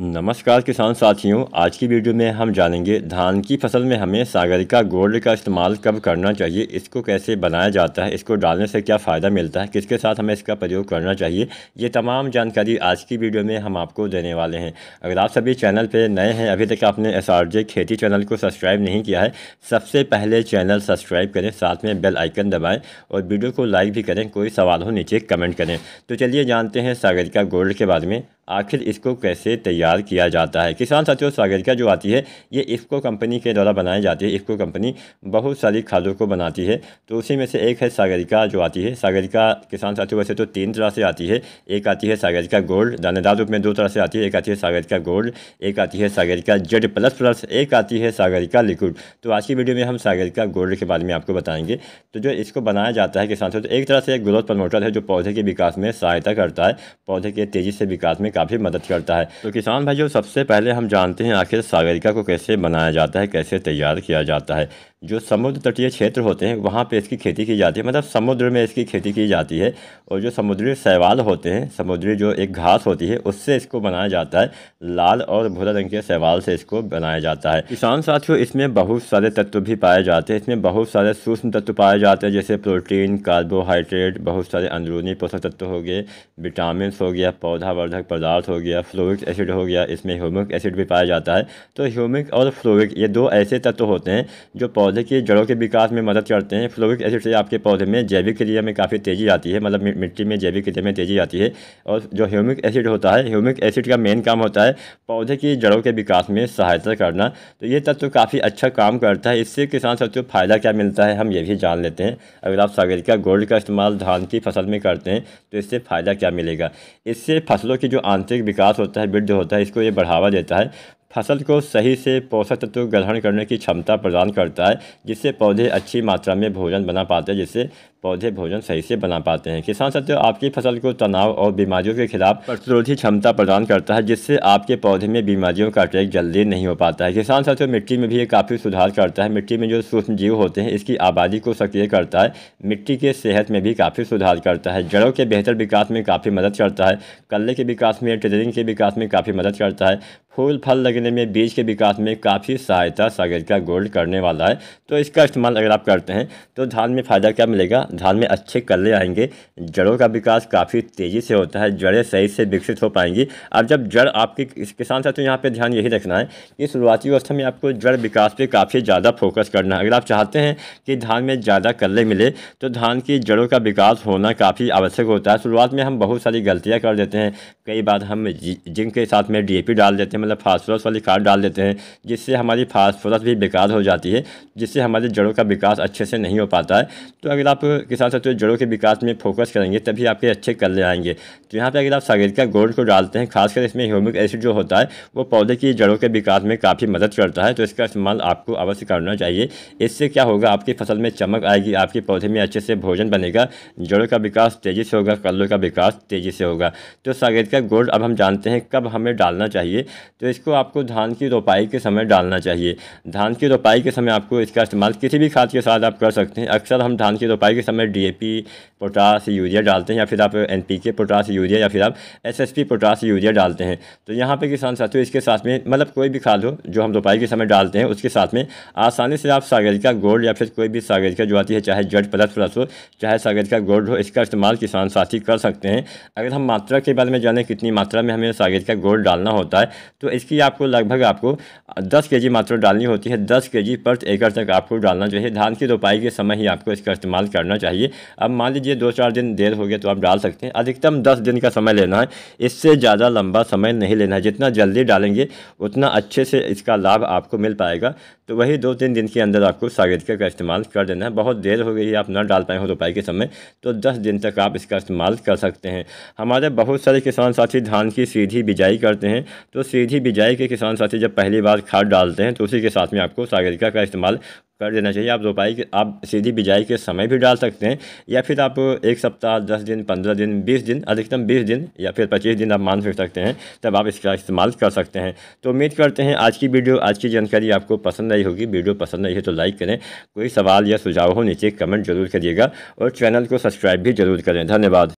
नमस्कार किसान साथियों आज की वीडियो में हम जानेंगे धान की फसल में हमें सागरिका गोल्ड का इस्तेमाल कब करना चाहिए इसको कैसे बनाया जाता है इसको डालने से क्या फ़ायदा मिलता है किसके साथ हमें इसका प्रयोग करना चाहिए ये तमाम जानकारी आज की वीडियो में हम आपको देने वाले हैं अगर आप सभी चैनल पर नए हैं अभी तक आपने एस खेती चैनल को सब्सक्राइब नहीं किया है सबसे पहले चैनल सब्सक्राइब करें साथ में बेल आइकन दबाएँ और वीडियो को लाइक भी करें कोई सवाल हो नीचे कमेंट करें तो चलिए जानते हैं सागरिका गोल्ड के बारे में आखिर इसको कैसे तैयार किया जाता है किसान साथियों सागरिका जो आती है ये इफ्को कंपनी के द्वारा बनाई जाती है इफ्को कंपनी बहुत सारी खादों को बनाती है तो उसी में से एक है सागरिका जो आती है सागरिका किसान साथियों वैसे तो तीन तरह से आती है एक आती है सागरिका गोल्ड दानेदार रूप में दो तरह से आती है एक आती है सागरिका गोल्ड एक आती है सागरिका जेड प्लस प्लस एक आती है सागरिका लिक्विड तो आज की वीडियो में हम सागरिका गोल्ड के बारे में आपको बताएंगे तो जो इसको बनाया जाता है किसान साथियों तो एक तरह से एक ग्रोथ प्रमोटर है जो पौधे के विकास में सहायता करता है पौधे के तेज़ी से विकास में काफ़ी मदद करता है तो किसान भाइयों सबसे पहले हम जानते हैं आखिर सागरिका को कैसे बनाया जाता है कैसे तैयार किया जाता है जो समुद्र तटीय क्षेत्र होते हैं वहाँ पे इसकी खेती की जाती है मतलब समुद्र में इसकी खेती की जाती है और जो समुद्री शैवाल होते हैं समुद्री जो एक घास होती है उससे इसको बनाया जाता है लाल और भूरा रंग के शैवाल से इसको बनाया जाता है किसान साथियों इसमें बहुत सारे तत्व भी पाए जाते हैं इसमें बहुत सारे सूक्ष्म तत्व पाए जाते हैं जैसे प्रोटीन कार्बोहाइड्रेट बहुत सारे अंदरूनी पोषक तत्व हो गए विटामिन हो गया पौधावर्धक पदार्थ पदार्थ हो गया फ्लोरिक एसिड हो गया इसमें ह्यूमिक एसिड भी पाया जाता है तो ह्यूमिक और फ्लोरिक ये दो ऐसे तत्व होते हैं जो पौधे की जड़ों के विकास में मदद करते हैं फ्लोरिक एसिड से आपके पौधे में जैविक क्रिया में काफ़ी तेज़ी आती है मतलब मिट्टी में जैविक क्रिया में तेज़ी आती है और जो ह्यूमिक एसिड होता है ह्यूमिक एसिड का मेन काम होता है पौधे की जड़ों के विकास में सहायता करना तो ये तत्व काफ़ी अच्छा काम करता है इससे किसान सबसे फ़ायदा क्या मिलता है हम ये भी जान लेते हैं अगर आप सागरिका गोल्ड का इस्तेमाल धान की फसल में करते हैं तो इससे फ़ायदा क्या मिलेगा इससे फसलों की जो आंतरिक विकास होता है वृद्धि होता है इसको ये बढ़ावा देता है फसल को सही से पोषक तत्व ग्रहण करने की क्षमता प्रदान करता है जिससे पौधे अच्छी मात्रा में भोजन बना पाते हैं जिससे पौधे भोजन सही से बना पाते हैं किसान साथियों आपकी फसल को तनाव और बीमारियों के खिलाफ प्रतिरोधी क्षमता प्रदान करता है जिससे आपके पौधे में बीमारियों का अटैक जल्दी नहीं हो पाता है किसान साथियों मिट्टी में भी ये काफ़ी सुधार करता है मिट्टी में जो सूक्ष्म जीव होते हैं इसकी आबादी को सक्रिय करता है मिट्टी के सेहत में भी काफ़ी सुधार करता है जड़ों के बेहतर विकास में काफ़ी मदद करता है कल्ले के विकास में ट्रेनिंग के विकास में काफ़ी मदद करता है फूल फल लगने में बीज के विकास में काफ़ी सहायता सागर का गोल्ड करने वाला है तो इसका इस्तेमाल अगर आप करते हैं तो धान में फ़ायदा क्या मिलेगा धान में अच्छे कल्ले आएंगे जड़ों का विकास काफ़ी तेज़ी से होता है जड़ें सही से विकसित हो पाएंगी अब जब जड़ आपकी किसान साथ तो यहाँ पर ध्यान यही रखना है कि शुरुआती अवस्था में आपको जड़ विकास पर काफ़ी ज़्यादा फोकस करना है अगर आप चाहते हैं कि धान में ज़्यादा कल्ले मिले तो धान की जड़ों का विकास होना काफ़ी आवश्यक होता है शुरुआत में हम बहुत सारी गलतियाँ कर देते हैं कई बार हम जिंक के साथ में डी डाल देते हैं मतलब फास्फोरस वाली खाद डाल देते हैं जिससे हमारी फास्फोरस भी बेकार हो जाती है जिससे हमारे जड़ों का विकास अच्छे से नहीं हो पाता है तो अगर आप किसान साथ जड़ों के विकास में फोकस करेंगे तभी आपके अच्छे कल्ले आएंगे तो यहाँ पर अगर आप सागर का गोल्ड को डालते हैं खासकर इसमें ह्यूमिक एसिड जो होता है वो पौधे की जड़ों के विकास में काफ़ी मदद करता है तो इसका इस्तेमाल आपको अवश्य करना चाहिए इससे क्या होगा आपकी फसल में चमक आएगी आपके पौधे में अच्छे से भोजन बनेगा जड़ों का विकास तेज़ी से होगा कल्लों का विकास तेज़ी से होगा तो सागर का गोल्ड अब हम जानते हैं कब हमें डालना चाहिए तो इसको आपको धान की रोपाई के समय डालना चाहिए धान की रोपाई के समय आपको इसका इस्तेमाल किसी भी खाद के साथ आप कर सकते हैं अक्सर हम धान की रोपाई के समय डी पोटास यूरिया डालते हैं या फिर आप एन पोटास यूरिया या फिर आप एस पोटास यूरिया डालते हैं तो यहाँ पर किसान साथियों इसके साथ में मतलब कोई भी खाद हो जो हम रोपाई के समय डालते हैं उसके साथ में आसानी से आप सागरिका गोल्ड या फिर कोई भी सागरिका जो आती है चाहे जट प्लस प्लस हो चाहे सागरिका गोल्ड हो इसका इस्तेमाल किसान साथी कर सकते हैं अगर हम मात्रा के बारे में जाने कितनी मात्रा में हमें सागरिका गोल्ड डालना होता है तो तो इसकी आपको लगभग आपको दस के जी मात्रा डालनी होती है दस के जी प्रति एकड़ तक आपको डालना चाहिए धान की रोपाई के समय ही आपको इसका इस्तेमाल करना चाहिए अब मान लीजिए दो चार दिन देर हो गया तो आप डाल सकते हैं अधिकतम दस दिन का समय लेना है इससे ज़्यादा लंबा समय नहीं लेना है जितना जल्दी डालेंगे उतना अच्छे से इसका लाभ आपको मिल पाएगा तो वही दो तीन दिन के अंदर आपको सागरिका का इस्तेमाल कर देना है बहुत देर हो गई है आप ना डाल पाए हो रोपाई के समय तो दस दिन तक आप इसका इस्तेमाल कर सकते हैं हमारे बहुत सारे किसान साथी धान की सीधी बिजाई करते हैं तो सीधी ही बिजाई के किसान साथी जब पहली बार खाद डालते हैं तो उसी के साथ में आपको सागरिका का इस्तेमाल कर देना चाहिए आप रोपाई के आप सीधी बिजाई के समय भी डाल सकते हैं या फिर आप एक सप्ताह दस दिन पंद्रह दिन बीस दिन अधिकतम बीस दिन या फिर पच्चीस दिन आप मान फिर सकते हैं तब आप इसका इस्तेमाल कर सकते हैं तो उम्मीद करते हैं आज की वीडियो आज की जानकारी आपको पसंद आई होगी वीडियो पसंद आई है तो लाइक करें कोई सवाल या सुझाव हो नीचे कमेंट जरूर करिएगा और चैनल को सब्सक्राइब भी जरूर करें धन्यवाद